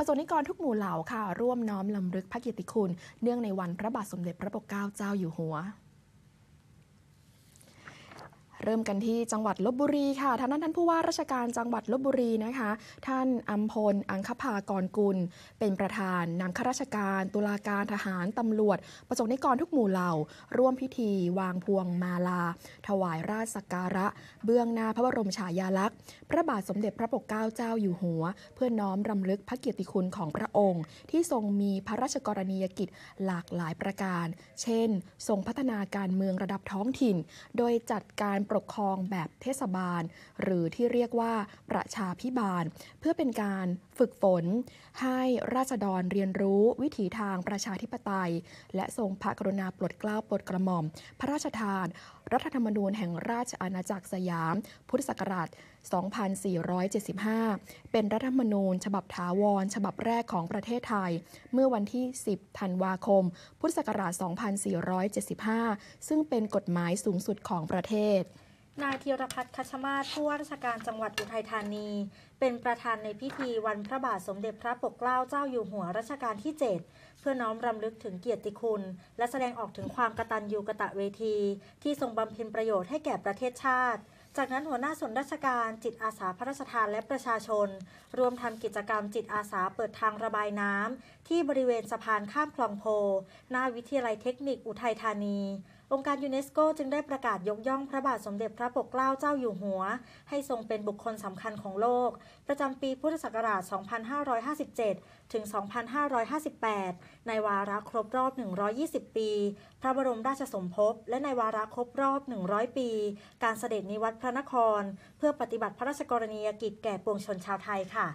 ประสบนิกรทุกหมู่เหล่าค่ะ ร่วมน้อมลำลึกพระเกียรติคุณ เนื่องในวันพระบาทสมเด็จพระปกเกล้าเจ้าอยู่หัวเริ่มกันที่จังหวัดลบบุรีค่ะ ท่านนั้นท่านผู้ว่าราชการจังหวัดลบบุรีนะคะ ท่านอัมพลอังคภากรกุล เป็นประธานนำข้าราชการ ตุลาการทหารตำรวจ ประสงค์นิกรทุกหมู่เหล่า ร่วมพิธีวางพวงมาลา ถวายราชสักการะเบื้องหน้าพระบรมฉายาลักษณ์ พระบาทสมเด็จพระปกเกล้าเจ้าอยู่หัว เพื่อน้อมรำลึกพระเกียรติคุณของพระองค์ ที่ทรงมีพระราชกรณียกิจหลากหลายประการ เช่น ทรงพัฒนาการเมืองระดับท้องถิ่น โดยจัดการปรกครองแบบเทศบาล หรือที่เรียกว่าประชาพิบาล เพื่อเป็นการฝึกฝน ให้ราษฎรเรียนรู้วิถีทางประชาธิปไตย และทรงพระกรุณาปลดเกล้าปลดกระหม่อม พระราชทาน รัฐธรรมนูญแห่งราชอาณาจักรสยาม พุทธศักราช2475 เป็นรัฐธรรมนูญ ฉบับถาวร ฉบับแรกของประเทศไทย เมื่อวันที่ 10ธันวาคมพุทธศักราช2475ซึ่งเป็นกฎหมายสูงสุดของประเทศนายธีรพัฒน์คัชมาศผู้ว่าราชการจังหวัดอุทัยธานี เป็นประธานในพิธีวันพระบาทสมเด็จพระปกเกล้าเจ้าอยู่หัวรัชกาลที่ 7 เพื่อน้อมรำลึกถึงเกียรติคุณ และแสดงออกถึงความกตัญญูกะตะเวที ที่ทรงบำเพ็ญประโยชน์ให้แก่ประเทศชาติ จากนั้นหัวหน้าส่วนราชการ จิตอาสาพระราชทานและประชาชนรวมทำกิจกรรมจิตอาสาเปิดทางระบายน้ำที่บริเวณสะพานข้ามคลองโพหน้าวิทยาลัยเทคนิคอุทัยธานีองค์การยูเนสโกจึงได้ประกาศยกย่องพระบาทสมเด็จพระปกเกล้าเจ้าอยู่หัว ให้ทรงเป็นบุคคลสำคัญของโลก ประจำปีพุทธศักราช 2557 ถึง 2558 ในวาระครบรอบ 120 ปี พระบรมราชสมภพและในวาระครบรอบ 100 ปี การเสด็จนิวัตรพระนคร เพื่อปฏิบัติพระราชกรณียกิจแก่ปวงชนชาวไทยค่ะ